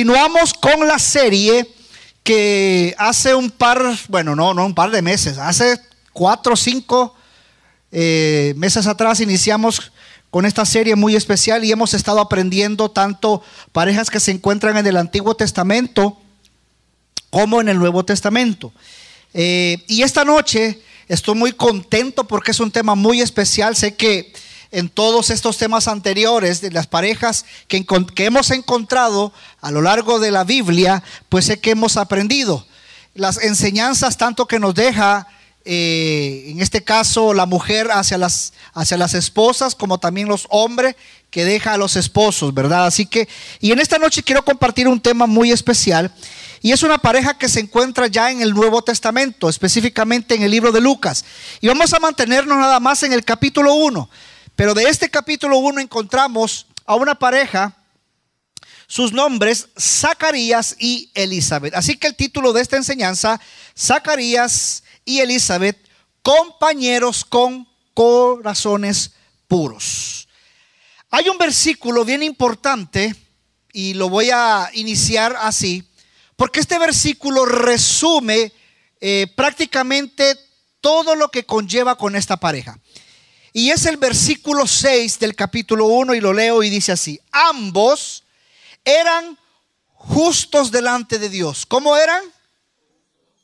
Continuamos con la serie que hace un par, bueno, no, no un par de meses, hace cuatro o cinco eh, meses atrás iniciamos con esta serie muy especial y hemos estado aprendiendo tanto parejas que se encuentran en el Antiguo Testamento como en el Nuevo Testamento. Eh, y esta noche estoy muy contento porque es un tema muy especial. Sé que en todos estos temas anteriores de las parejas que, hemos encontrado a lo largo de la Biblia, pues es que hemos aprendido las enseñanzas tanto que nos deja eh, en este caso la mujer hacia las, hacia las esposas, como también los hombres que deja a los esposos, ¿verdad? Así que, y en esta noche quiero compartir un tema muy especial, y es una pareja que se encuentra ya en el Nuevo Testamento, específicamente en el libro de Lucas. Y vamos a mantenernos nada más en el capítulo 1. Pero de este capítulo 1 encontramos a una pareja, sus nombres, Zacarías y Elizabeth. Así que el título de esta enseñanza, Zacarías y Elizabeth, compañeros con corazones puros. Hay un versículo bien importante y lo voy a iniciar así, porque este versículo resume eh, prácticamente todo lo que conlleva con esta pareja. Y es el versículo 6 del capítulo 1 y lo leo y dice así, ambos eran justos delante de Dios. ¿Cómo eran?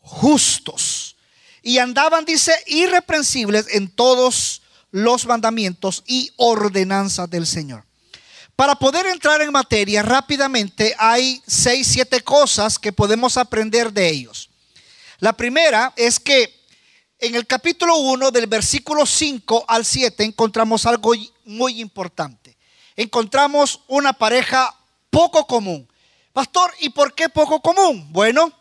Justos. Y andaban, dice, irreprensibles en todos los mandamientos y ordenanzas del Señor. Para poder entrar en materia rápidamente hay seis, siete cosas que podemos aprender de ellos. La primera es que en el capítulo 1 del versículo 5 al 7 encontramos algo muy importante. Encontramos una pareja poco común. Pastor, ¿y por qué poco común? Bueno,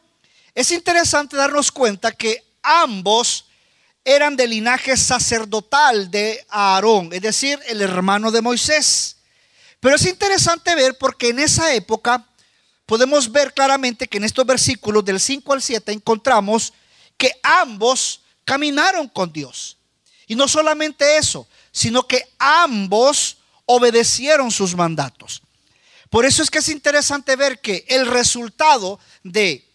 es interesante darnos cuenta que ambos eran del linaje sacerdotal de Aarón, es decir, el hermano de Moisés. Pero es interesante ver porque en esa época podemos ver claramente que en estos versículos del 5 al 7 encontramos que ambos caminaron con Dios. Y no solamente eso, sino que ambos obedecieron sus mandatos. Por eso es que es interesante ver que el resultado de,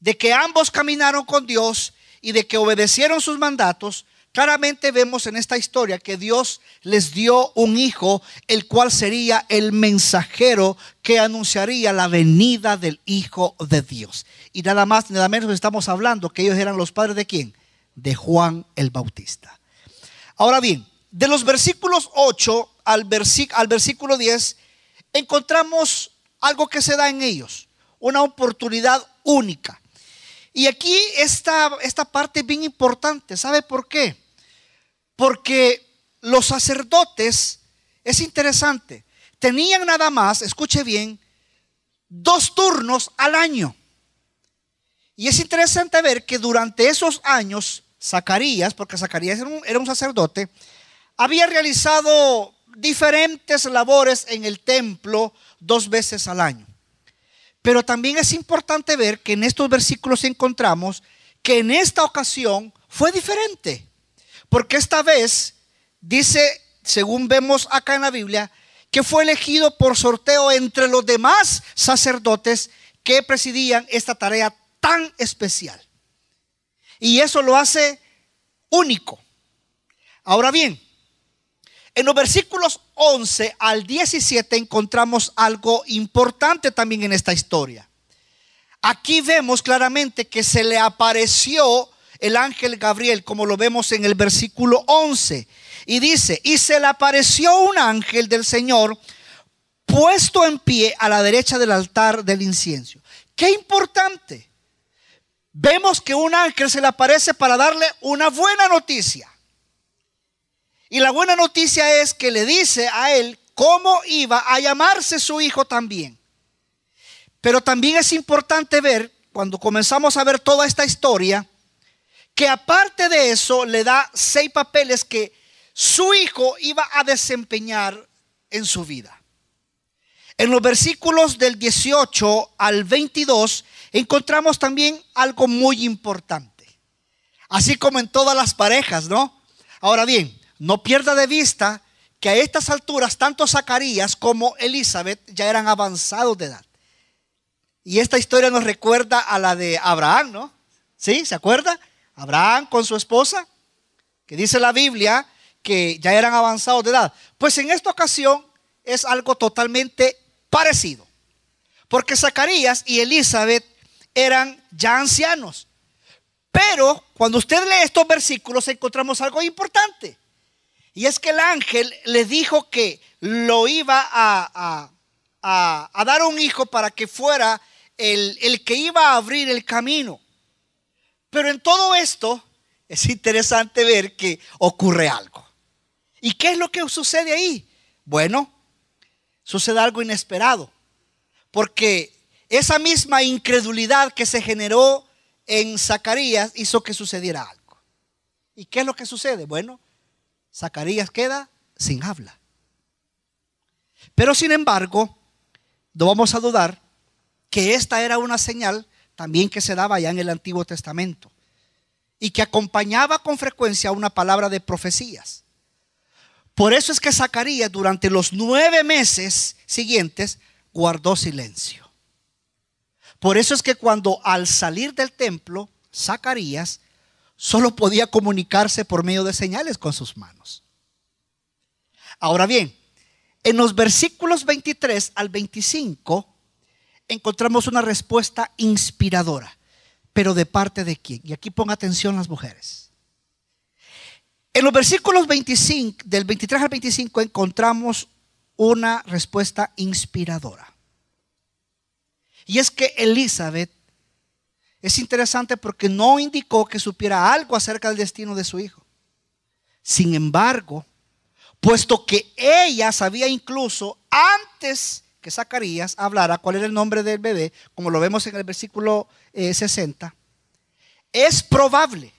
de que ambos caminaron con Dios y de que obedecieron sus mandatos Claramente vemos en esta historia que Dios les dio un hijo, el cual sería el mensajero que anunciaría la venida del Hijo de Dios. Y nada más, nada menos estamos hablando que ellos eran los padres de quién? De Juan el Bautista. Ahora bien, de los versículos 8 al, versículo 10, encontramos algo que se da en ellos, una oportunidad única. Y aquí esta, esta parte es bien importante, ¿sabe por qué? Porque los sacerdotes, es interesante, tenían nada más, escuche bien, dos turnos al año. Y es interesante ver que durante esos años, Zacarías, porque Zacarías era un, sacerdote, había realizado diferentes labores en el templo dos veces al año. Pero también es importante ver que en estos versículos encontramos que en esta ocasión fue diferente. Porque esta vez dice, según vemos acá en la Biblia, que fue elegido por sorteo entre los demás sacerdotes que presidían esta tarea tan especial. Y eso lo hace único. Ahora bien, en los versículos 11 al 17 encontramos algo importante también en esta historia. Aquí vemos claramente que se le apareció el ángel Gabriel, como lo vemos en el versículo 11. Y dice, y se le apareció un ángel del Señor puesto en pie a la derecha del altar del incienso. Qué importante. Vemos que un ángel se le aparece para darle una buena noticia. Y la buena noticia es que le dice a él cómo iba a llamarse su hijo también. Pero también es importante ver, cuando comenzamos a ver toda esta historia, que aparte de eso le da seis papeles que su hijo iba a desempeñar en su vida. En los versículos del 18 al 22 encontramos también algo muy importante. Así como en todas las parejas, ¿no? Ahora bien, no pierda de vista que a estas alturas tanto Zacarías como Elizabeth ya eran avanzados de edad. Y esta historia nos recuerda a la de Abraham, ¿no? ¿Sí? ¿Se acuerda? Abraham con su esposa, que dice la Biblia que ya eran avanzados de edad. Pues en esta ocasión es algo totalmente parecido, porque Zacarías y Elizabeth eran ya ancianos. Pero cuando usted lee estos versículos encontramos algo importante. Y es que el ángel le dijo que lo iba a, a, dar un hijo para que fuera el que iba a abrir el camino. Pero en todo esto es interesante ver que ocurre algo. ¿Y qué es lo que sucede ahí? Bueno, sucede algo inesperado, porque esa misma incredulidad que se generó en Zacarías hizo que sucediera algo. ¿Y qué es lo que sucede? Bueno, Zacarías queda sin habla. Pero sin embargo, no vamos a dudar que esta era una señal también que se daba ya en el Antiguo Testamento, y que acompañaba con frecuencia una palabra de profecías. Por eso es que Zacarías durante los nueve meses siguientes guardó silencio. Por eso es que cuando al salir del templo, Zacarías solo podía comunicarse por medio de señales con sus manos. Ahora bien, en los versículos 23 al 25 encontramos una respuesta inspiradora. Pero de parte de quién? Y aquí ponga atención las mujeres. En los versículos 25, del 23 al 25 encontramos una respuesta inspiradora. Y es que Elizabeth es interesante porque no indicó que supiera algo acerca del destino de su hijo. Sin embargo, puesto que ella sabía incluso antes que Zacarías hablara cuál era el nombre del bebé, como lo vemos en el versículo 60, eh, es probable,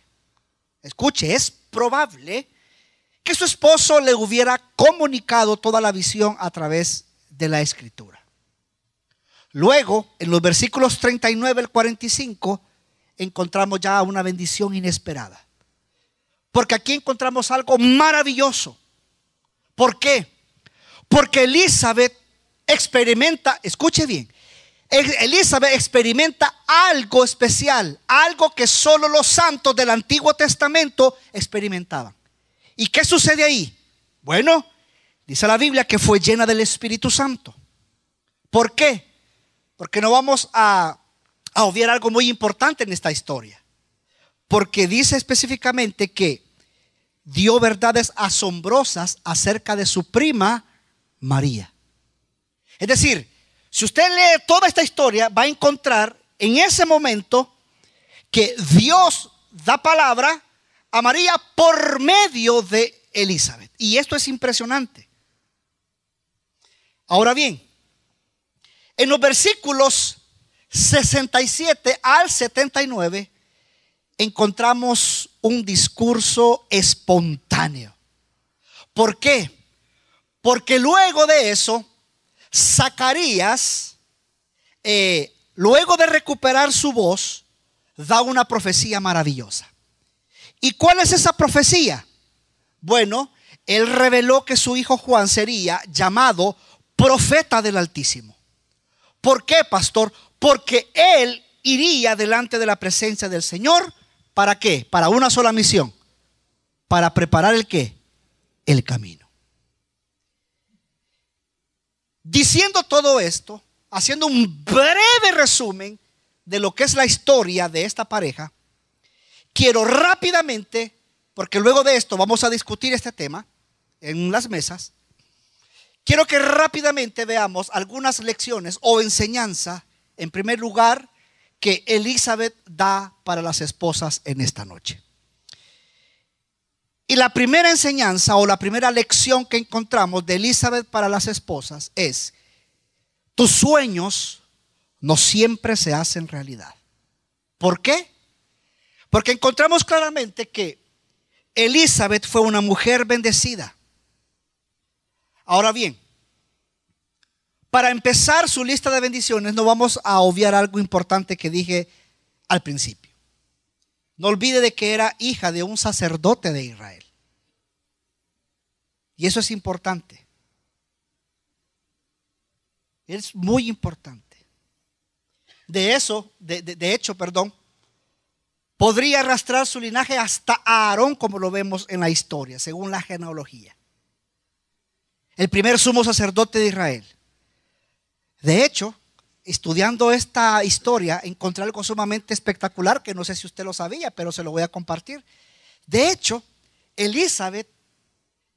escuche, es probable que su esposo le hubiera comunicado toda la visión a través de la escritura. Luego, en los versículos 39 al 45, encontramos ya una bendición inesperada. Porque aquí encontramos algo maravilloso. ¿Por qué? Porque Elizabeth experimenta, escuche bien, Elizabeth experimenta algo especial, algo que solo los santos del Antiguo Testamento experimentaban. ¿Y qué sucede ahí? Bueno, dice la Biblia que fue llena del Espíritu Santo. ¿Por qué? Porque no vamos a, a obviar algo muy importante en esta historia. Porque dice específicamente que dio verdades asombrosas acerca de su prima María. Es decir, si usted lee toda esta historia, va a encontrar en ese momento que Dios da palabra a María por medio de Elizabeth. Y esto es impresionante. Ahora bien, en los versículos 67 al 79 encontramos un discurso espontáneo. ¿Por qué? Porque luego de eso Zacarías, eh, luego de recuperar su voz, da una profecía maravillosa. ¿Y cuál es esa profecía? Bueno, él reveló que su hijo Juan sería llamado profeta del Altísimo. ¿Por qué, pastor? Porque él iría delante de la presencia del Señor. ¿Para qué? Para una sola misión. Para preparar el qué? El camino. Diciendo todo esto, haciendo un breve resumen de lo que es la historia de esta pareja, quiero rápidamente, porque luego de esto vamos a discutir este tema en las mesas, quiero que rápidamente veamos algunas lecciones o enseñanza, en primer lugar, que Elizabeth da para las esposas en esta noche. Y la primera enseñanza o la primera lección que encontramos de Elizabeth para las esposas es, tus sueños no siempre se hacen realidad. ¿Por qué? Porque encontramos claramente que Elizabeth fue una mujer bendecida. Ahora bien, para empezar su lista de bendiciones no vamos a obviar algo importante que dije al principio. No olvide de que era hija de un sacerdote de Israel. Y eso es importante. Es muy importante. De eso, de, hecho, perdón, podría arrastrar su linaje hasta Aarón, como lo vemos en la historia, según la genealogía. El primer sumo sacerdote de Israel. De hecho, estudiando esta historia, encontré algo sumamente espectacular que no sé si usted lo sabía, pero se lo voy a compartir. De hecho, Elizabeth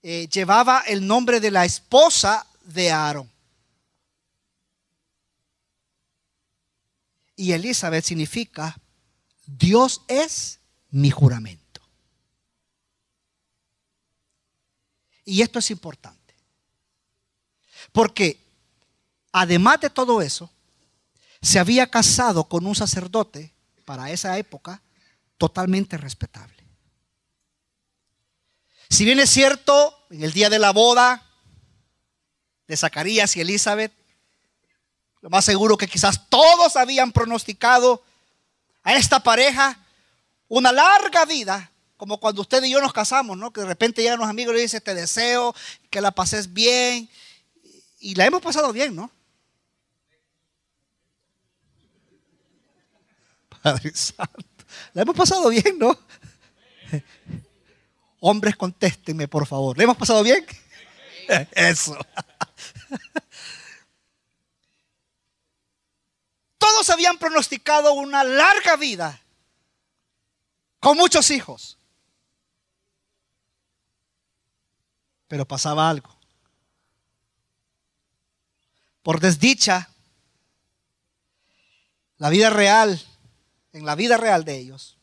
eh, llevaba el nombre de la esposa de Aarón. Y Elizabeth significa, Dios es mi juramento. Y esto es importante. Porque además de todo eso, se había casado con un sacerdote para esa época totalmente respetable. Si bien es cierto, en el día de la boda de Zacarías y Elizabeth, lo más seguro que quizás todos habían pronosticado a esta pareja una larga vida, como cuando usted y yo nos casamos, ¿no? Que de repente llegan los amigos y le dicen, te deseo que la pases bien. Y la hemos pasado bien, ¿no? Padre Santo. La hemos pasado bien, ¿no? Hombres, contéstenme, por favor. ¿La hemos pasado bien? Eso. Todos habían pronosticado una larga vida con muchos hijos. Pero pasaba algo. Por desdicha, la vida real en la vida real de ellos,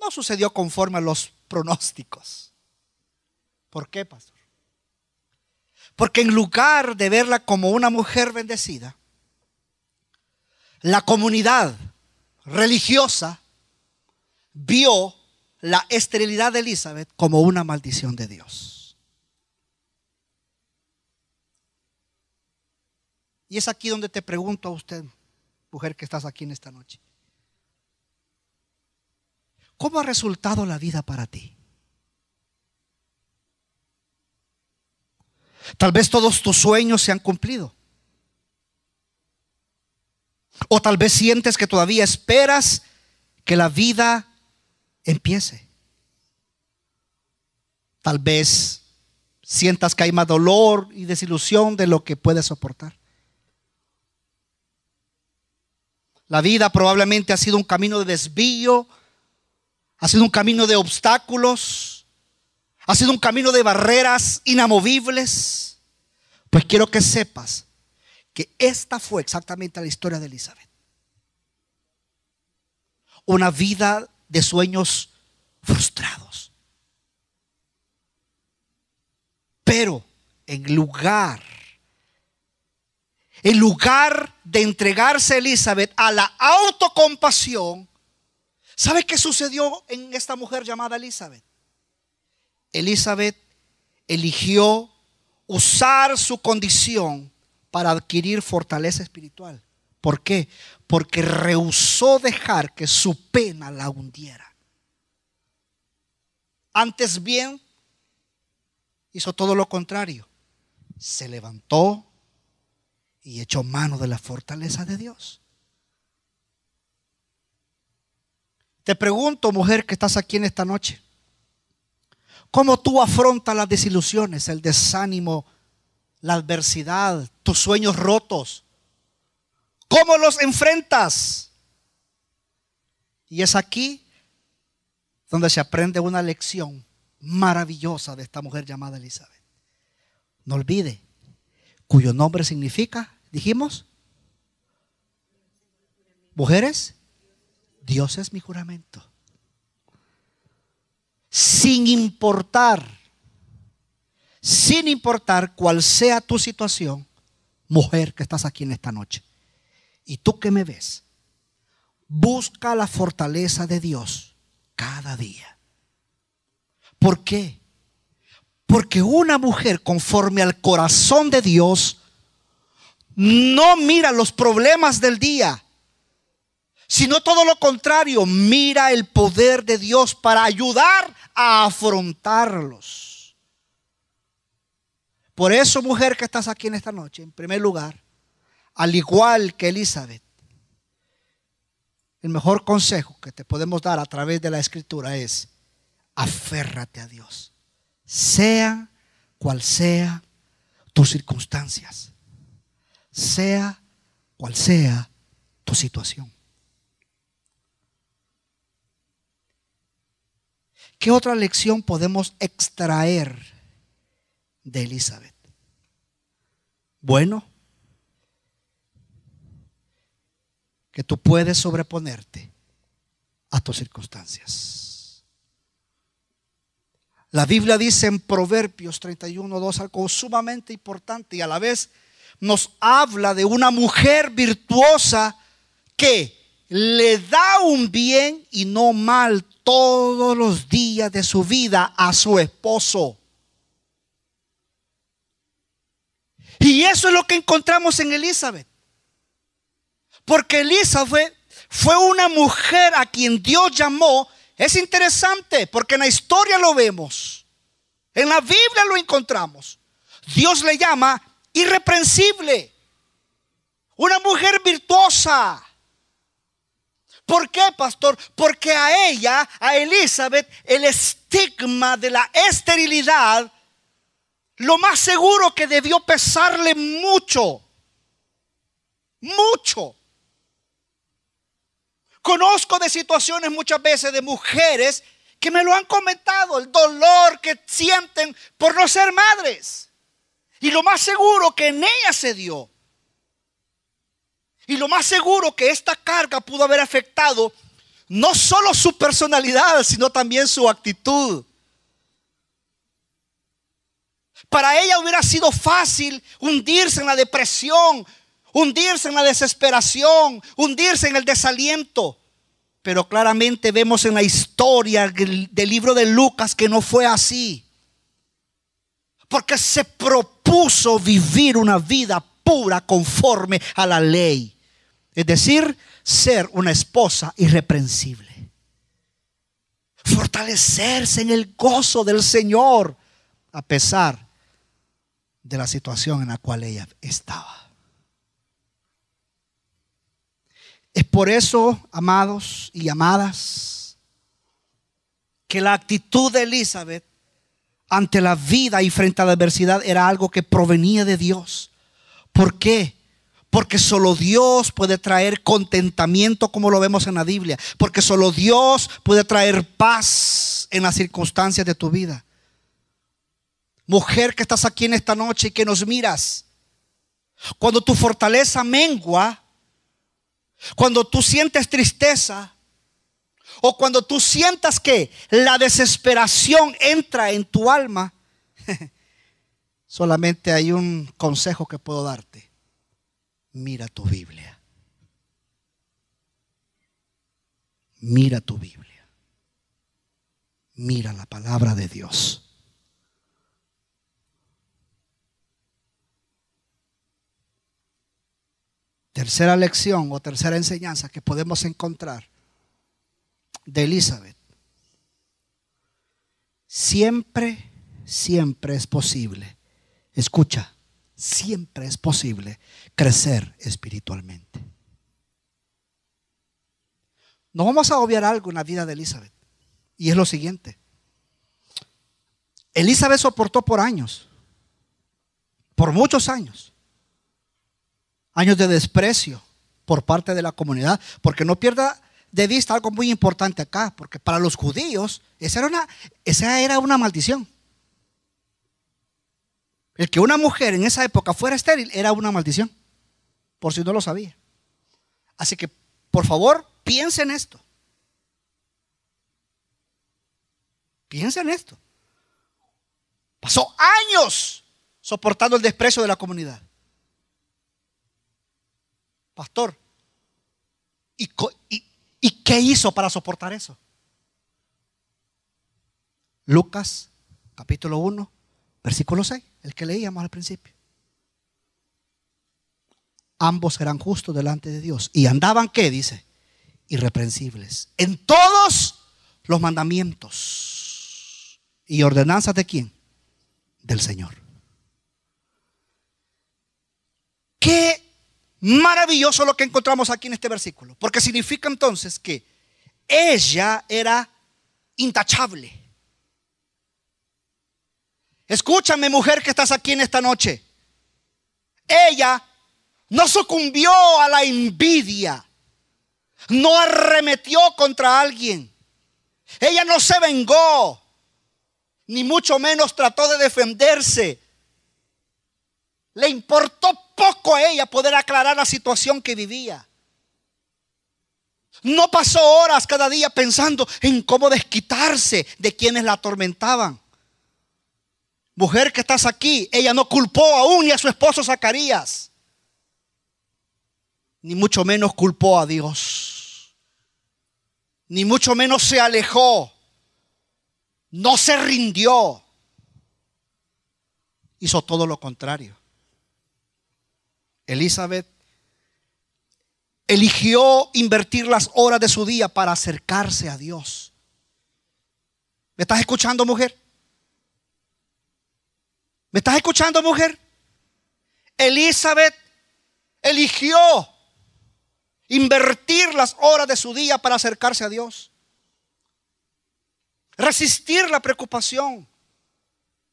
no sucedió conforme a los pronósticos. ¿Por qué, pastor? Porque en lugar de verla como una mujer bendecida, la comunidad religiosa vio la esterilidad de Elizabeth como una maldición de Dios. Y es aquí donde te pregunto a usted, mujer que estás aquí en esta noche. ¿Cómo ha resultado la vida para ti? Tal vez todos tus sueños se han cumplido. O tal vez sientes que todavía esperas que la vida empiece. Tal vez sientas que hay más dolor y desilusión de lo que puedes soportar. La vida probablemente ha sido un camino de desvío, ha sido un camino de obstáculos. Ha sido un camino de barreras inamovibles. Pues quiero que sepas que esta fue exactamente la historia de Elizabeth. Una vida de sueños frustrados. Pero en lugar, en lugar de entregarse Elizabeth a la autocompasión, ¿Sabe qué sucedió en esta mujer llamada Elizabeth? Elizabeth eligió usar su condición para adquirir fortaleza espiritual. ¿Por qué? Porque rehusó dejar que su pena la hundiera. Antes bien, hizo todo lo contrario. Se levantó y echó mano de la fortaleza de Dios. Te pregunto, mujer que estás aquí en esta noche, ¿cómo tú afrontas las desilusiones, el desánimo, la adversidad, tus sueños rotos? ¿Cómo los enfrentas? Y es aquí donde se aprende una lección maravillosa de esta mujer llamada Elizabeth. No olvide, cuyo nombre significa, dijimos, mujeres Dios es mi juramento. Sin importar, sin importar cuál sea tu situación, mujer que estás aquí en esta noche, y tú que me ves, busca la fortaleza de Dios cada día. ¿Por qué? Porque una mujer conforme al corazón de Dios no mira los problemas del día, sino todo lo contrario, mira el poder de Dios para ayudar a afrontarlos. Por eso, mujer que estás aquí en esta noche, en primer lugar, al igual que Elizabeth, el mejor consejo que te podemos dar a través de la escritura es, aférrate a Dios, sea cual sea tus circunstancias, sea cual sea tu situación. ¿Qué otra lección podemos extraer de Elizabeth? Bueno, que tú puedes sobreponerte a tus circunstancias. La Biblia dice en Proverbios 31, 2 algo sumamente importante y a la vez nos habla de una mujer virtuosa que le da un bien y no mal todos los días de su vida a su esposo. Y eso es lo que encontramos en Elizabeth. Porque Elizabeth fue una mujer a quien Dios llamó. Es interesante porque en la historia lo vemos. En la Biblia lo encontramos. Dios le llama irreprensible. Una mujer virtuosa. ¿Por qué, pastor? Porque a ella, a Elizabeth, el estigma de la esterilidad, lo más seguro que debió pesarle mucho, mucho. Conozco de situaciones muchas veces de mujeres que me lo han comentado, el dolor que sienten por no ser madres. Y lo más seguro que en ella se dio. Y lo más seguro que esta carga pudo haber afectado no solo su personalidad, sino también su actitud. Para ella hubiera sido fácil hundirse en la depresión, hundirse en la desesperación, hundirse en el desaliento. Pero claramente vemos en la historia del libro de Lucas que no fue así. Porque se propuso vivir una vida conforme a la ley. Es decir, ser una esposa irreprensible. Fortalecerse en el gozo del Señor a pesar de la situación en la cual ella estaba. Es por eso, amados y amadas, que la actitud de Elizabeth ante la vida y frente a la adversidad era algo que provenía de Dios. ¿Por qué? Porque solo Dios puede traer contentamiento como lo vemos en la Biblia. Porque solo Dios puede traer paz en las circunstancias de tu vida. Mujer que estás aquí en esta noche y que nos miras. Cuando tu fortaleza mengua, cuando tú sientes tristeza o cuando tú sientas que la desesperación entra en tu alma, Solamente hay un consejo que puedo darte. Mira tu Biblia. Mira tu Biblia. Mira la palabra de Dios. Tercera lección o tercera enseñanza que podemos encontrar de Elizabeth. Siempre, siempre es posible Escucha, siempre es posible crecer espiritualmente. No vamos a obviar algo en la vida de Elizabeth. Y es lo siguiente. Elizabeth soportó por años, por muchos años, años de desprecio por parte de la comunidad, porque no pierda de vista algo muy importante acá, porque para los judíos esa era una, esa era una maldición. El que una mujer en esa época fuera estéril era una maldición, por si no lo sabía. Así que, por favor, piensen esto. Piensen esto. Pasó años soportando el desprecio de la comunidad. Pastor, ¿y, y qué hizo para soportar eso? Lucas capítulo 1, Versículo 6, el que leíamos al principio. Ambos eran justos delante de Dios. ¿Y andaban qué? Dice, irreprensibles. En todos los mandamientos y ordenanzas de quién? Del Señor. Qué maravilloso lo que encontramos aquí en este versículo, porque significa entonces que ella era intachable. Escúchame mujer que estás aquí en esta noche. Ella no sucumbió a la envidia. No arremetió contra alguien. Ella no se vengó. Ni mucho menos trató de defenderse. Le importó poco a ella poder aclarar la situación que vivía. No pasó horas cada día pensando en cómo desquitarse de quienes la atormentaban. Mujer que estás aquí, ella no culpó aún ni a su esposo Zacarías, ni mucho menos culpó a Dios, ni mucho menos se alejó, no se rindió, hizo todo lo contrario. Elizabeth eligió invertir las horas de su día para acercarse a Dios. ¿Me estás escuchando, mujer? ¿Me estás escuchando, mujer? Elizabeth eligió invertir las horas de su día para acercarse a Dios. Resistir la preocupación.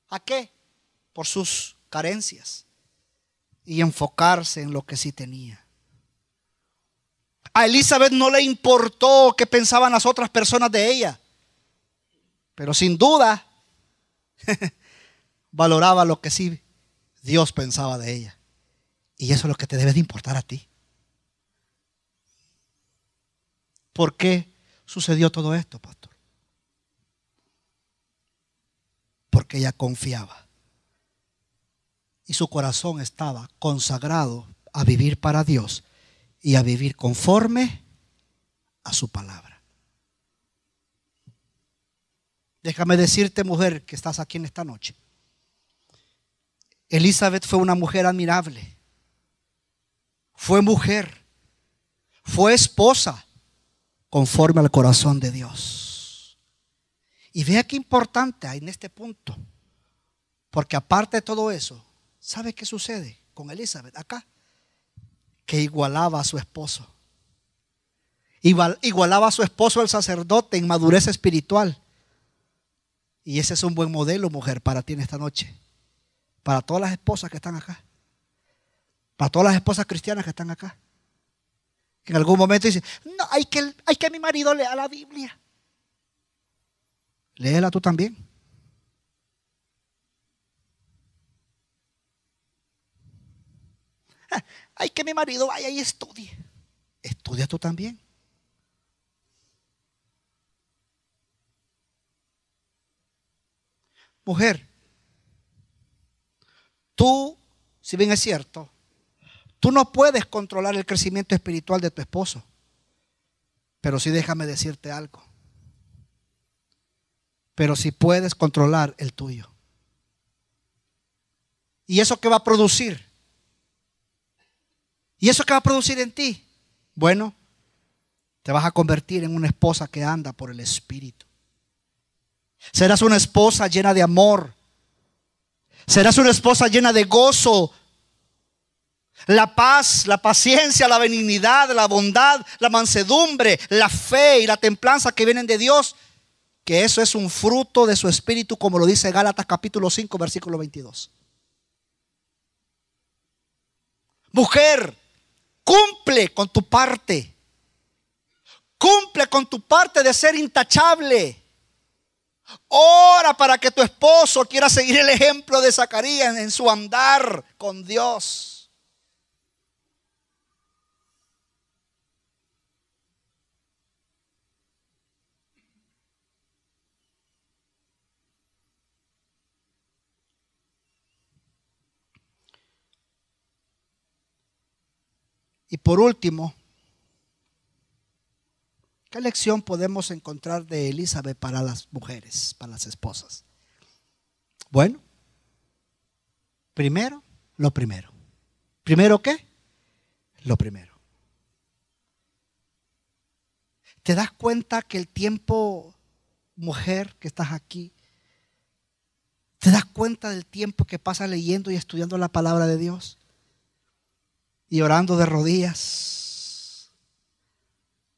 ¿A qué? Por sus carencias. Y enfocarse en lo que sí tenía. A Elizabeth no le importó qué pensaban las otras personas de ella. Pero sin duda, valoraba lo que sí Dios pensaba de ella. Y eso es lo que te debe de importar a ti. ¿Por qué sucedió todo esto, pastor? Porque ella confiaba. Y su corazón estaba consagrado a vivir para Dios y a vivir conforme a su palabra. Déjame decirte, mujer, que estás aquí en esta noche. Elizabeth fue una mujer admirable. Fue mujer. Fue esposa conforme al corazón de Dios. Y vea qué importante hay en este punto. Porque aparte de todo eso, ¿sabe qué sucede con Elizabeth acá? Que igualaba a su esposo. igualaba a su esposo el sacerdote en madurez espiritual. Y ese es un buen modelo, mujer, para ti en esta noche para todas las esposas que están acá, para todas las esposas cristianas que están acá. En algún momento dicen, no, hay que, hay que mi marido lea la Biblia. Léela tú también. Hay que mi marido vaya y estudie. Estudia tú también. Mujer, Tú, si bien es cierto, tú no puedes controlar el crecimiento espiritual de tu esposo. Pero sí déjame decirte algo. Pero sí puedes controlar el tuyo. ¿Y eso qué va a producir? ¿Y eso qué va a producir en ti? Bueno, te vas a convertir en una esposa que anda por el Espíritu. Serás una esposa llena de amor, Serás una esposa llena de gozo, la paz, la paciencia, la benignidad, la bondad, la mansedumbre, la fe y la templanza que vienen de Dios, que eso es un fruto de su espíritu, como lo dice Gálatas capítulo 5, versículo 22. Mujer, cumple con tu parte. Cumple con tu parte de ser intachable. Ora para que tu esposo quiera seguir el ejemplo de Zacarías en su andar con Dios. Y por último, ¿Qué lección podemos encontrar de Elizabeth para las mujeres, para las esposas? Bueno, primero, lo primero. ¿Primero qué? Lo primero. ¿Te das cuenta que el tiempo, mujer, que estás aquí, ¿Te das cuenta del tiempo que pasa leyendo y estudiando la palabra de Dios? Y orando de rodillas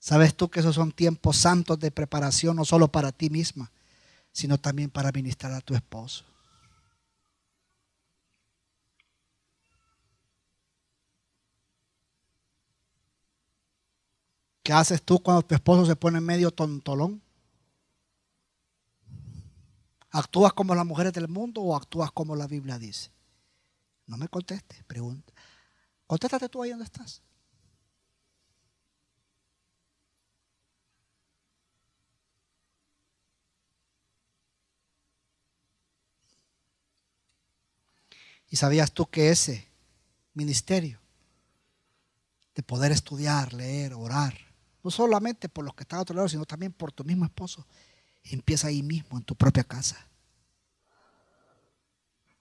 ¿Sabes tú que esos son tiempos santos de preparación no solo para ti misma, sino también para ministrar a tu esposo? ¿Qué haces tú cuando tu esposo se pone medio tontolón? ¿Actúas como las mujeres del mundo o actúas como la Biblia dice? No me contestes, pregunta. Contéstate tú ahí donde estás. ¿Y sabías tú que ese ministerio de poder estudiar, leer, orar, no solamente por los que están a otro lado, sino también por tu mismo esposo, empieza ahí mismo, en tu propia casa?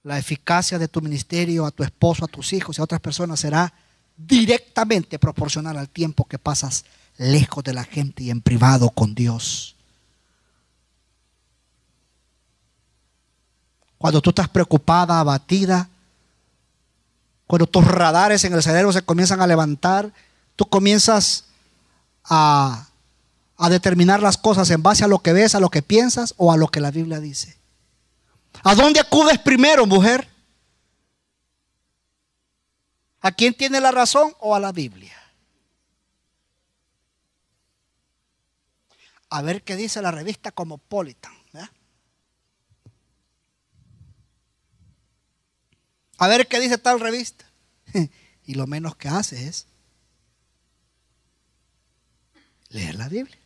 La eficacia de tu ministerio a tu esposo, a tus hijos y a otras personas será directamente proporcional al tiempo que pasas lejos de la gente y en privado con Dios. Cuando tú estás preocupada, abatida, cuando tus radares en el cerebro se comienzan a levantar, tú comienzas a, determinar las cosas en base a lo que ves, a lo que piensas o a lo que la Biblia dice. ¿A dónde acudes primero, mujer? ¿A quién tiene la razón o a la Biblia? A ver qué dice la revista Politan. a ver qué dice tal revista. Y lo menos que hace es leer la Biblia.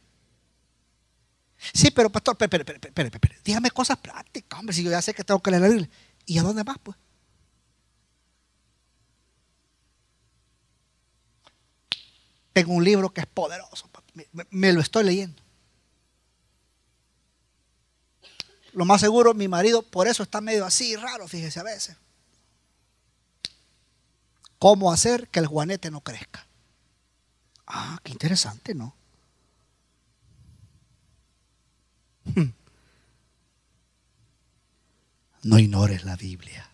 Sí, pero pastor, espera, espera, pero dígame cosas prácticas, hombre, si yo ya sé que tengo que leer la Biblia. ¿Y a dónde vas, pues? Tengo un libro que es poderoso, me lo estoy leyendo. Lo más seguro, mi marido por eso está medio así, raro, fíjese a veces cómo hacer que el juanete no crezca. Ah, qué interesante, ¿no? Hmm. No ignores la Biblia.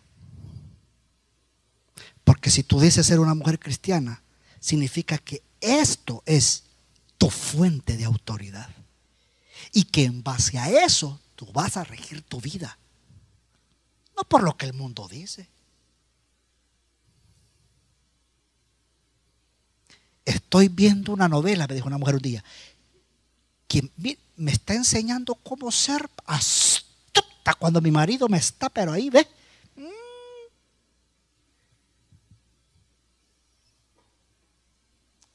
Porque si tú dices ser una mujer cristiana, significa que esto es tu fuente de autoridad. Y que en base a eso tú vas a regir tu vida. No por lo que el mundo dice. Estoy viendo una novela, me dijo una mujer un día, que me está enseñando cómo ser astuta cuando mi marido me está, pero ahí ve. Mm.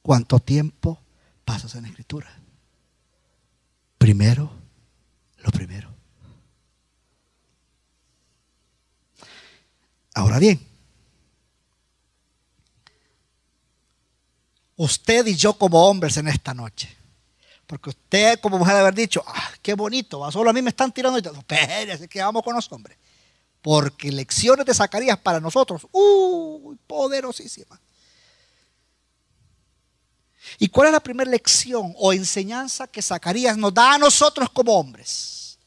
¿Cuánto tiempo pasas en escritura? Primero, lo primero. Ahora bien, usted y yo como hombres en esta noche. Porque usted como mujer haber dicho, ah, qué bonito, solo a mí me están tirando. es que vamos con los hombres. Porque lecciones de Zacarías para nosotros, uy, poderosísimas. ¿Y cuál es la primera lección o enseñanza que Zacarías nos da a nosotros como hombres?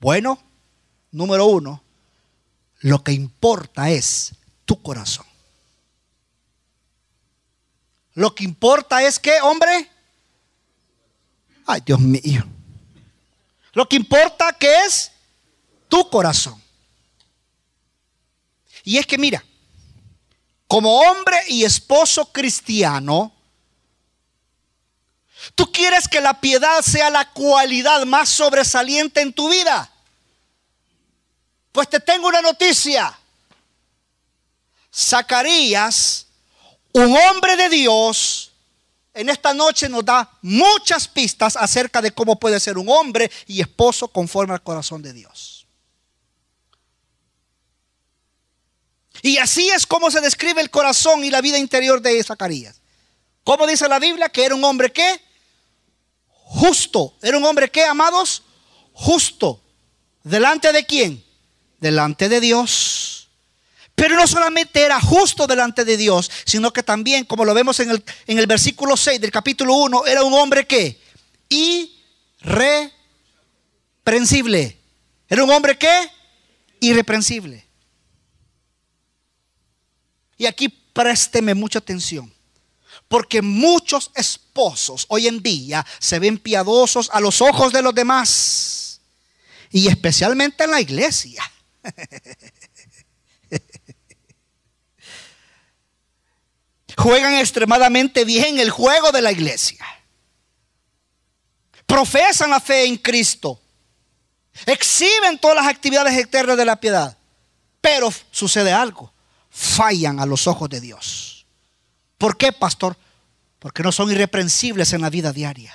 Bueno, número uno, lo que importa es tu corazón. Lo que importa es que, hombre, ay Dios mío, lo que importa que es tu corazón. Y es que mira, como hombre y esposo cristiano, tú quieres que la piedad sea la cualidad más sobresaliente en tu vida. Pues te tengo una noticia. Zacarías un hombre de Dios en esta noche nos da muchas pistas acerca de cómo puede ser un hombre y esposo conforme al corazón de Dios. Y así es como se describe el corazón y la vida interior de Zacarías. ¿Cómo dice la Biblia? Que era un hombre que justo. Era un hombre que, amados, justo. ¿Delante de quién? Delante de Dios. Pero no solamente era justo delante de Dios, sino que también, como lo vemos en el, versículo 6 del capítulo 1, era un hombre que irreprensible. Era un hombre que irreprensible. Y aquí présteme mucha atención. Porque muchos esposos hoy en día se ven piadosos a los ojos de los demás. Y especialmente en la iglesia. Juegan extremadamente bien el juego de la iglesia. Profesan la fe en Cristo. Exhiben todas las actividades externas de la piedad. Pero sucede algo. Fallan a los ojos de Dios. ¿Por qué, pastor? Porque no son irreprensibles en la vida diaria.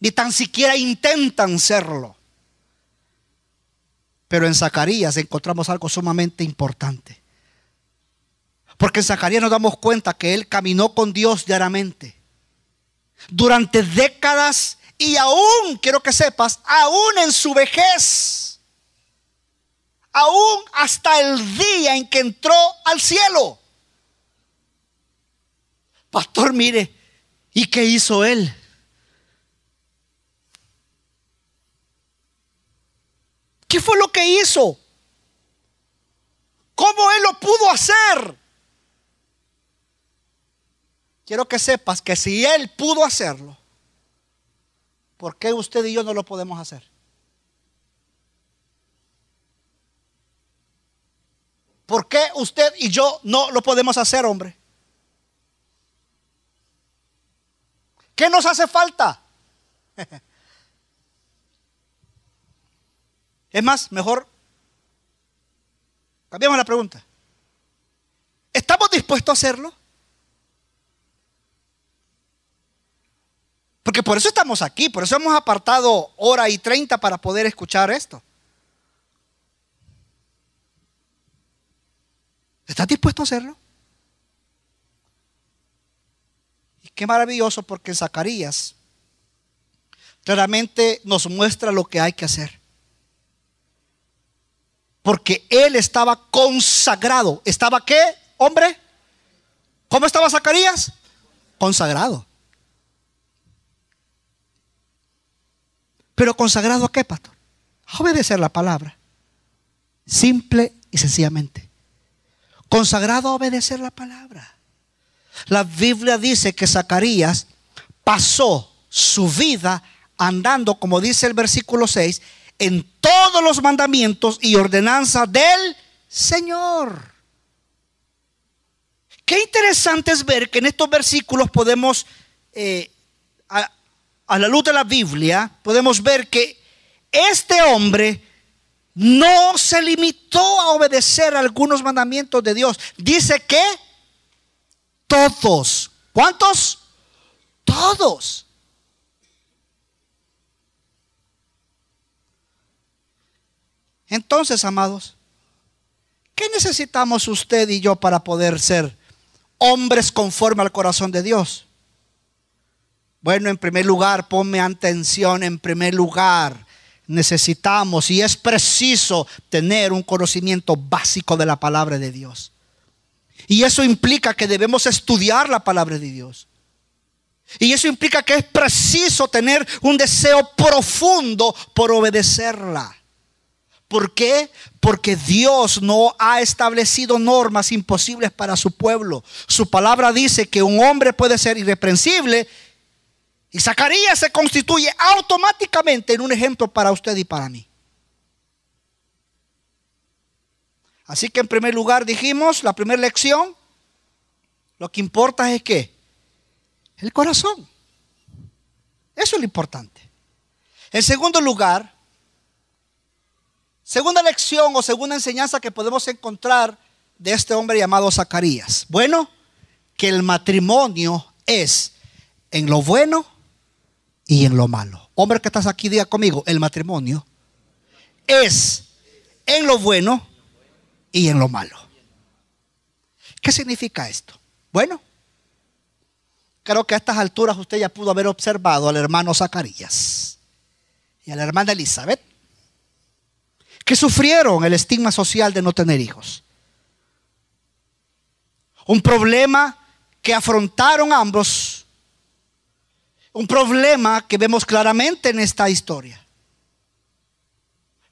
Ni tan siquiera intentan serlo. Pero en Zacarías encontramos algo sumamente importante. Porque en Zacarías nos damos cuenta que él caminó con Dios diariamente. Durante décadas y aún, quiero que sepas, aún en su vejez. Aún hasta el día en que entró al cielo. Pastor, mire, ¿y qué hizo él? ¿Qué fue lo que hizo? ¿Cómo él lo pudo hacer? quiero que sepas que si Él pudo hacerlo, ¿por qué usted y yo no lo podemos hacer? ¿Por qué usted y yo no lo podemos hacer, hombre? ¿Qué nos hace falta? Es más, mejor cambiamos la pregunta. ¿Estamos dispuestos a hacerlo? Porque por eso estamos aquí, por eso hemos apartado hora y treinta para poder escuchar esto. ¿Estás dispuesto a hacerlo? Y qué maravilloso porque Zacarías claramente nos muestra lo que hay que hacer. Porque él estaba consagrado. ¿Estaba qué, hombre? ¿Cómo estaba Zacarías? Consagrado. Pero consagrado a qué, pastor? A obedecer la palabra. Simple y sencillamente. Consagrado a obedecer la palabra. La Biblia dice que Zacarías pasó su vida andando, como dice el versículo 6, en todos los mandamientos y ordenanzas del Señor. Qué interesante es ver que en estos versículos podemos eh, a la luz de la Biblia, podemos ver que este hombre no se limitó a obedecer algunos mandamientos de Dios. Dice que todos. ¿Cuántos? Todos. Entonces, amados, ¿qué necesitamos usted y yo para poder ser hombres conforme al corazón de Dios? Bueno, en primer lugar, ponme atención, en primer lugar, necesitamos y es preciso tener un conocimiento básico de la palabra de Dios. Y eso implica que debemos estudiar la palabra de Dios. Y eso implica que es preciso tener un deseo profundo por obedecerla. ¿Por qué? Porque Dios no ha establecido normas imposibles para su pueblo. Su palabra dice que un hombre puede ser irreprensible y Zacarías se constituye automáticamente en un ejemplo para usted y para mí. Así que en primer lugar dijimos, la primera lección, lo que importa es que el corazón. Eso es lo importante. En segundo lugar, segunda lección o segunda enseñanza que podemos encontrar de este hombre llamado Zacarías. Bueno, que el matrimonio es en lo bueno y en lo malo. Hombre que estás aquí, día conmigo, el matrimonio es en lo bueno y en lo malo. ¿Qué significa esto? Bueno, creo que a estas alturas usted ya pudo haber observado al hermano Zacarías y a la hermana Elizabeth, que sufrieron el estigma social de no tener hijos. Un problema que afrontaron ambos un problema que vemos claramente en esta historia.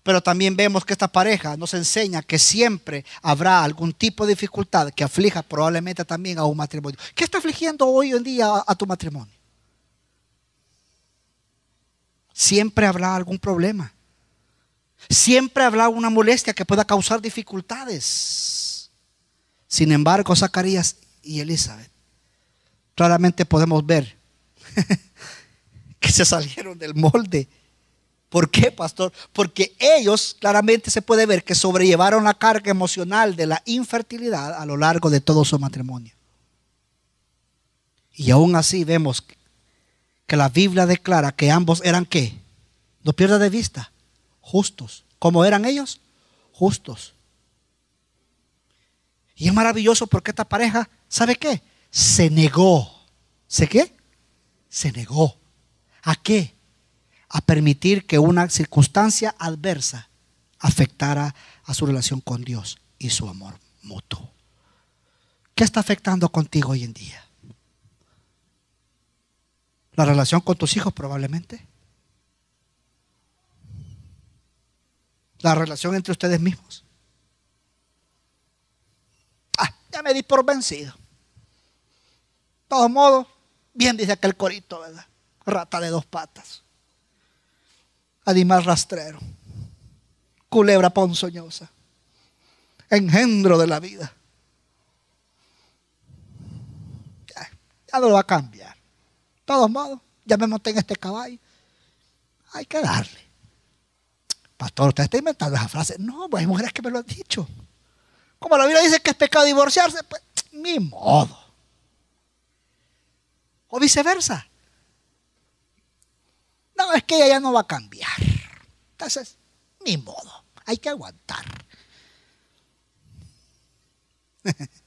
Pero también vemos que esta pareja nos enseña que siempre habrá algún tipo de dificultad que aflija probablemente también a un matrimonio. ¿Qué está afligiendo hoy en día a, tu matrimonio? Siempre habrá algún problema. Siempre habrá una molestia que pueda causar dificultades. Sin embargo, Zacarías y Elizabeth, claramente podemos ver que se salieron del molde. ¿Por qué, pastor? Porque ellos claramente se puede ver que sobrellevaron la carga emocional de la infertilidad a lo largo de todo su matrimonio. Y aún así vemos que la Biblia declara que ambos eran qué? No pierda de vista, justos. ¿Cómo eran ellos? Justos. Y es maravilloso porque esta pareja, ¿sabe qué? Se negó. ¿Se qué? Se negó ¿A qué? A permitir que una circunstancia adversa afectara a su relación con Dios y su amor mutuo. ¿Qué está afectando contigo hoy en día? La relación con tus hijos probablemente. La relación entre ustedes mismos. Ah, ya me di por vencido. De todos modos, bien dice aquel corito, ¿verdad? rata de dos patas, animal rastrero, culebra ponzoñosa, engendro de la vida. Ya, no lo va a cambiar. De todos modos, ya me monté en este caballo. Hay que darle. Pastor, usted está inventando esa frase. No, pues hay mujeres que me lo han dicho. Como la Biblia dice que es pecado divorciarse, pues ni modo. O viceversa. No, es que ella ya no va a cambiar. Entonces, ni modo, hay que aguantar.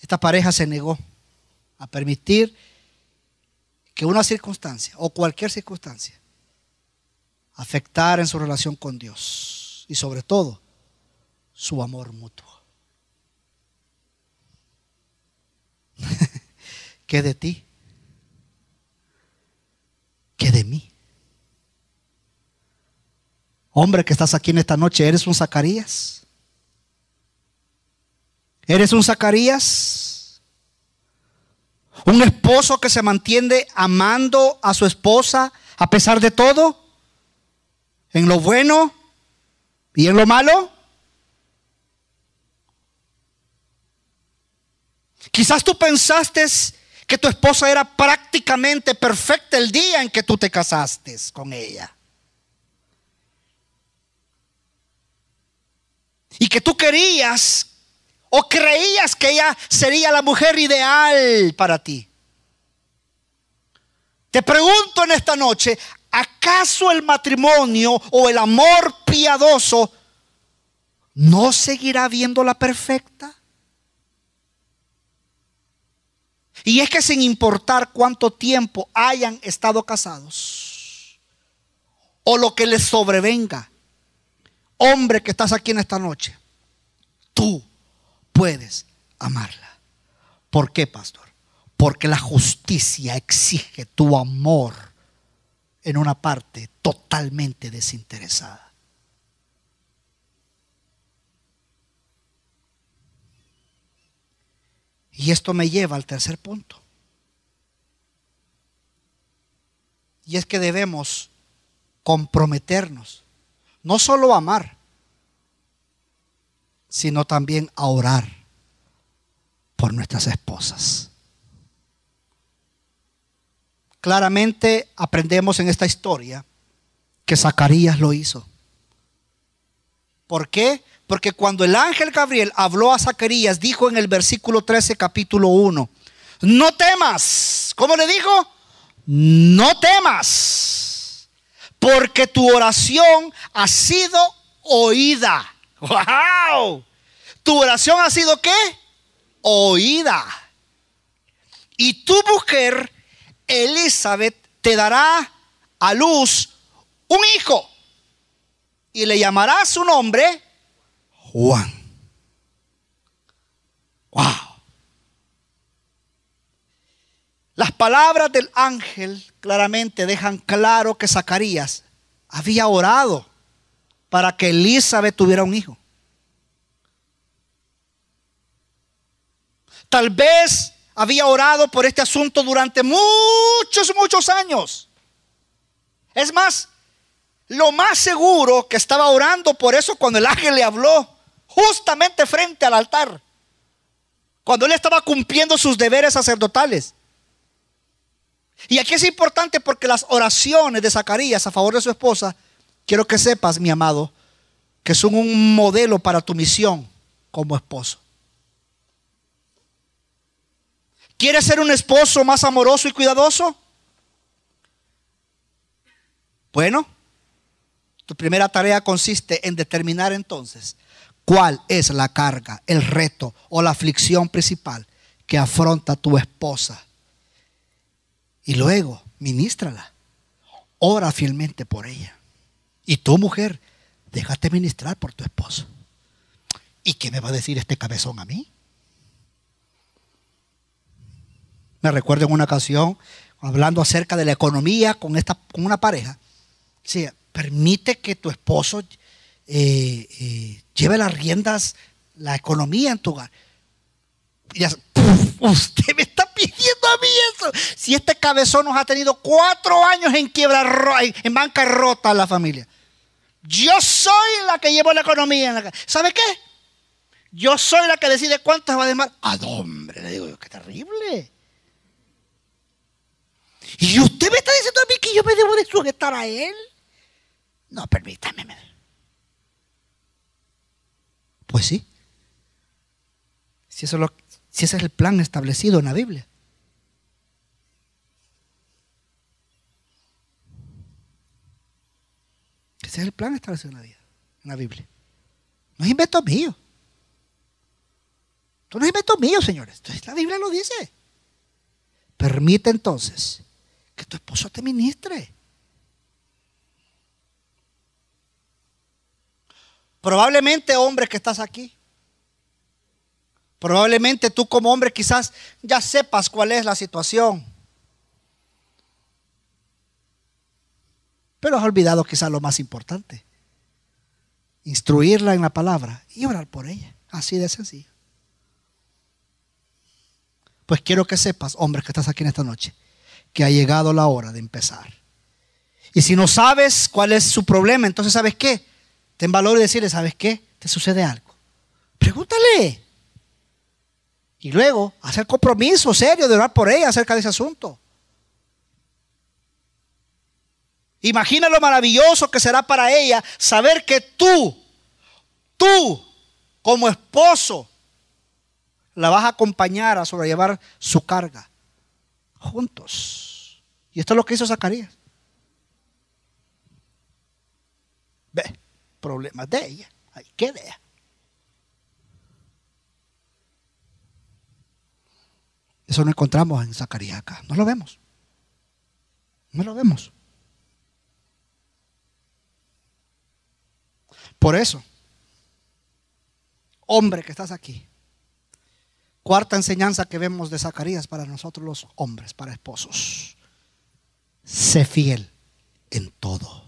Esta pareja se negó a permitir que una circunstancia o cualquier circunstancia afectara en su relación con Dios y sobre todo su amor mutuo. ¿Qué de ti? que de mí. Hombre que estás aquí en esta noche, ¿eres un Zacarías? ¿Eres un Zacarías? ¿Un esposo que se mantiene amando a su esposa a pesar de todo? ¿En lo bueno y en lo malo? Quizás tú pensaste que tu esposa era prácticamente perfecta el día en que tú te casaste con ella. Y que tú querías o creías que ella sería la mujer ideal para ti. Te pregunto en esta noche, ¿acaso el matrimonio o el amor piadoso no seguirá viendo la perfecta? Y es que sin importar cuánto tiempo hayan estado casados o lo que les sobrevenga, hombre que estás aquí en esta noche, tú puedes amarla. ¿Por qué, pastor? Porque la justicia exige tu amor en una parte totalmente desinteresada. Y esto me lleva al tercer punto. Y es que debemos comprometernos, no solo a amar, sino también a orar por nuestras esposas. Claramente aprendemos en esta historia que Zacarías lo hizo. ¿Por qué? Porque cuando el ángel Gabriel habló a Zacarías, dijo en el versículo 13, capítulo 1, no temas. ¿Cómo le dijo? No temas, porque tu oración ha sido oída. ¡Wow! ¿Tu oración ha sido qué? Oída. Y tu mujer, Elizabeth, te dará a luz un hijo. Y le llamará su nombre Juan. Wow. Las palabras del ángel claramente dejan claro que Zacarías había orado para que Elizabeth tuviera un hijo. Tal vez había orado por este asunto durante muchos, muchos años. Es más, lo más seguro que estaba orando por eso cuando el ángel le habló justamente frente al altar, cuando él estaba cumpliendo sus deberes sacerdotales. Y aquí es importante porque las oraciones de Zacarías a favor de su esposa, quiero que sepas, mi amado, que son un modelo para tu misión como esposo. ¿Quieres ser un esposo más amoroso y cuidadoso? Bueno, tu primera tarea consiste en determinar entonces cuál es la carga, el reto o la aflicción principal que afronta tu esposa. Y luego, ministrala. Ora fielmente por ella. Y tú, mujer, déjate ministrar por tu esposo. ¿Y qué me va a decir este cabezón a mí? Me recuerdo en una ocasión, hablando acerca de la economía con, esta, con una pareja, decía, permite que tu esposo eh, eh, lleve las riendas la economía en tu hogar. usted me está pidiendo a mí eso. Si este cabezón nos ha tenido cuatro años en quiebra, en bancarrota la familia. Yo soy la que llevo la economía en la casa. ¿Sabe qué? Yo soy la que decide cuántas va a demandar. A ah, hombre! Le digo yo, qué terrible. Y usted me está diciendo a mí que yo me debo de sujetar a él. No, permítame. Pues sí. Si, eso ese es el plan establecido en la Biblia. Ese es el plan establecido en la, Biblia. No es invento mío. tú no es invento mío, señores. la Biblia lo dice. Permite entonces que tu esposo te ministre. Probablemente, hombre, que estás aquí. Probablemente tú como hombre quizás ya sepas cuál es la situación. Pero has olvidado quizás lo más importante. Instruirla en la palabra y orar por ella. Así de sencillo. Pues quiero que sepas, hombre, que estás aquí en esta noche, que ha llegado la hora de empezar. Y si no sabes cuál es su problema, entonces sabes qué? Ten valor y decirle, ¿sabes qué? Te sucede algo. Pregúntale. Y luego, hacer compromiso serio de orar por ella acerca de ese asunto. Imagina lo maravilloso que será para ella saber que tú, tú, como esposo, la vas a acompañar a sobrellevar su carga. Juntos. Y esto es lo que hizo Zacarías. Ve problemas de ella. ¿qué queda. Eso no encontramos en Zacarías acá. No lo vemos. No lo vemos. Por eso, hombre que estás aquí, cuarta enseñanza que vemos de Zacarías para nosotros los hombres, para esposos, sé fiel en todo.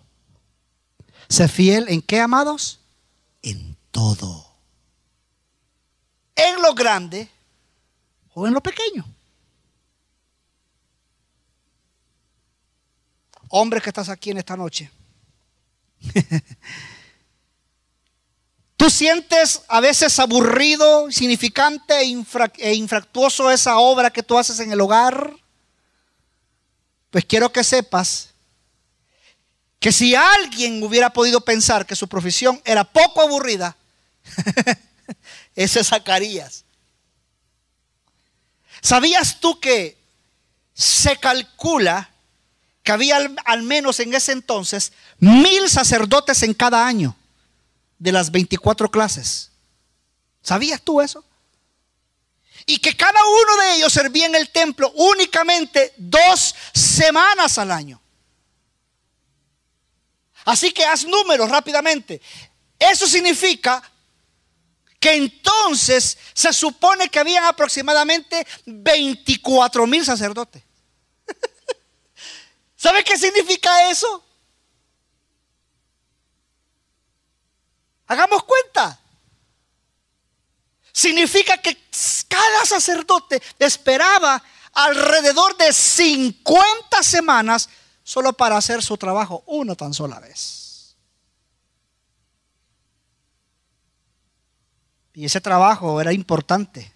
Sé fiel en qué, amados? En todo. En lo grande o en lo pequeño. Hombre que estás aquí en esta noche. Tú sientes a veces aburrido, insignificante e, e, infractuoso esa obra que tú haces en el hogar. Pues quiero que sepas que si alguien hubiera podido pensar que su profesión era poco aburrida, ese es Zacarías. ¿Sabías tú que se calcula que había al, al, menos en ese entonces mil sacerdotes en cada año de las 24 clases? ¿Sabías tú eso? Y que cada uno de ellos servía en el templo únicamente dos semanas al año. Así que haz números rápidamente. Eso significa que entonces se supone que habían aproximadamente 24 mil sacerdotes. ¿Sabe qué significa eso? Hagamos cuenta. Significa que cada sacerdote esperaba alrededor de 50 semanas solo para hacer su trabajo una tan sola vez. Y ese trabajo era importante,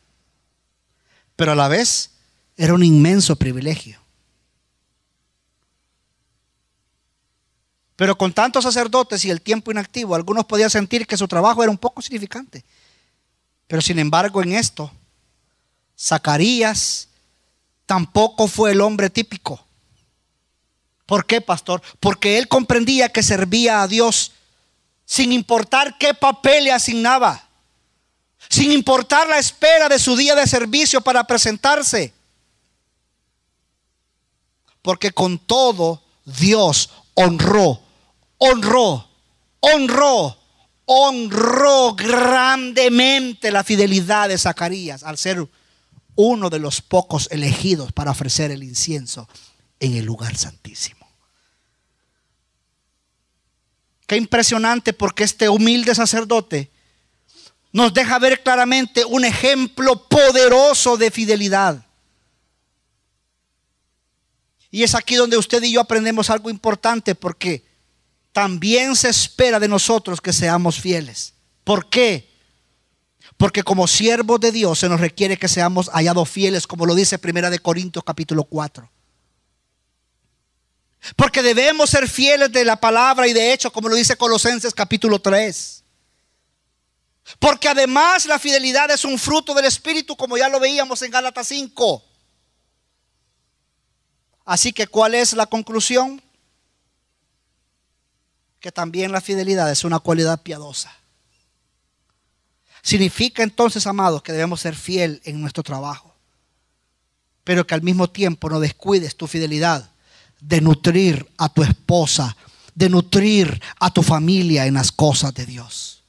pero a la vez era un inmenso privilegio. Pero con tantos sacerdotes y el tiempo inactivo, algunos podían sentir que su trabajo era un poco significante. Pero sin embargo, en esto, Zacarías tampoco fue el hombre típico. ¿Por qué, pastor? Porque él comprendía que servía a Dios sin importar qué papel le asignaba, sin importar la espera de su día de servicio para presentarse. Porque con todo Dios honró, honró, honró, honró grandemente la fidelidad de Zacarías al ser uno de los pocos elegidos para ofrecer el incienso en el lugar santísimo. Qué impresionante porque este humilde sacerdote nos deja ver claramente un ejemplo poderoso de fidelidad. Y es aquí donde usted y yo aprendemos algo importante porque también se espera de nosotros que seamos fieles. ¿Por qué? Porque como siervos de Dios se nos requiere que seamos hallados fieles, como lo dice Primera de Corintios capítulo 4. Porque debemos ser fieles de la palabra y de hecho, como lo dice Colosenses capítulo 3. Porque además la fidelidad es un fruto del Espíritu, como ya lo veíamos en Gálatas 5. Así que, ¿cuál es la conclusión? Que también la fidelidad es una cualidad piadosa. Significa entonces, amados, que debemos ser fiel en nuestro trabajo, pero que al mismo tiempo no descuides tu fidelidad de nutrir a tu esposa, de nutrir a tu familia en las cosas de Dios.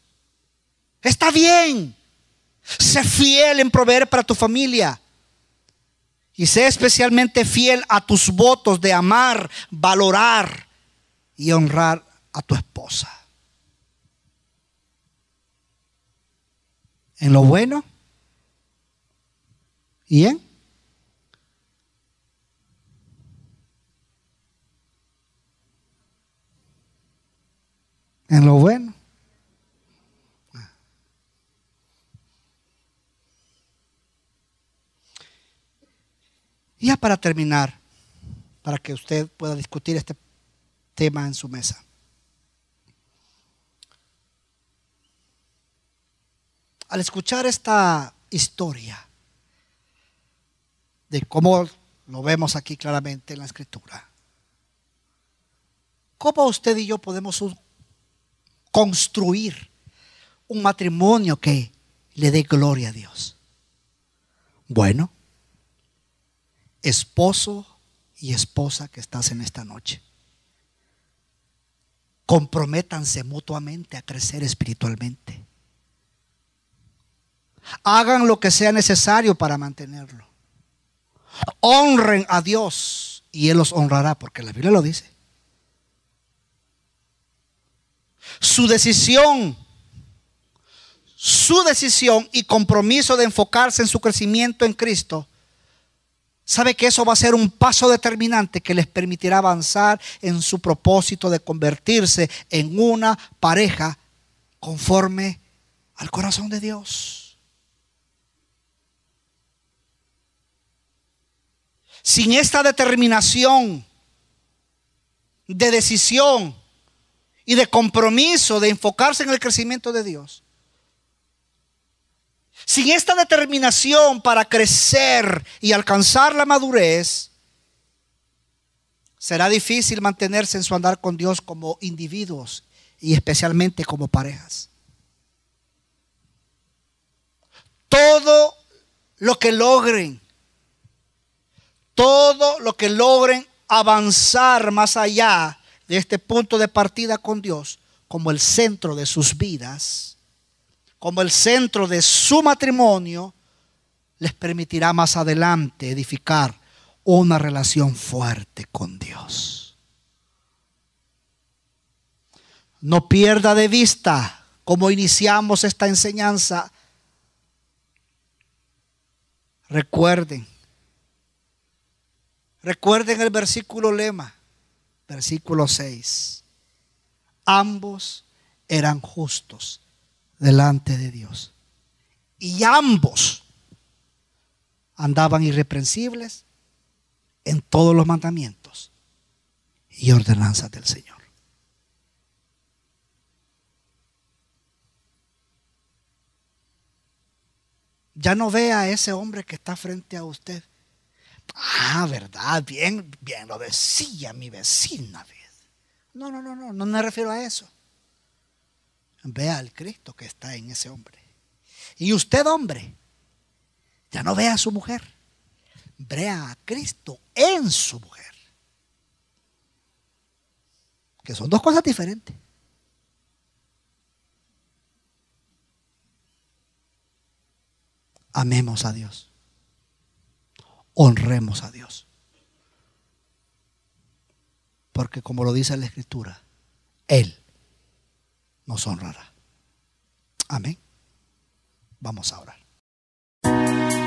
Está bien. Sé fiel en proveer para tu familia. Y sé especialmente fiel a tus votos de amar, valorar y honrar a tu esposa. En lo bueno y en en lo bueno. ya para terminar, para que usted pueda discutir este tema en su mesa. Al escuchar esta historia de cómo lo vemos aquí claramente en la escritura, ¿cómo usted y yo podemos construir un matrimonio que le dé gloria a Dios. Bueno, esposo y esposa que estás en esta noche, comprométanse mutuamente a crecer espiritualmente. Hagan lo que sea necesario para mantenerlo. Honren a Dios y Él los honrará, porque la Biblia lo dice. Su decisión, su decisión y compromiso de enfocarse en su crecimiento en Cristo, sabe que eso va a ser un paso determinante que les permitirá avanzar en su propósito de convertirse en una pareja conforme al corazón de Dios. sin esta determinación de decisión, y de compromiso, de enfocarse en el crecimiento de Dios. Sin esta determinación para crecer y alcanzar la madurez, será difícil mantenerse en su andar con Dios como individuos y especialmente como parejas. Todo lo que logren, todo lo que logren avanzar más allá de este punto de partida con Dios como el centro de sus vidas, como el centro de su matrimonio, les permitirá más adelante edificar una relación fuerte con Dios. No pierda de vista, como iniciamos esta enseñanza, recuerden, recuerden el versículo lema versículo 6. Ambos eran justos delante de Dios. Y ambos andaban irreprensibles en todos los mandamientos y ordenanzas del Señor. Ya no vea a ese hombre que está frente a usted Ah, verdad, bien, bien lo decía mi vecina. No, no, no, no, no me refiero a eso. Vea al Cristo que está en ese hombre. Y usted, hombre, ya no vea a su mujer. Vea a Cristo en su mujer. Que son dos cosas diferentes. Amemos a Dios honremos a Dios. Porque como lo dice la Escritura, Él nos honrará. Amén. Vamos a orar.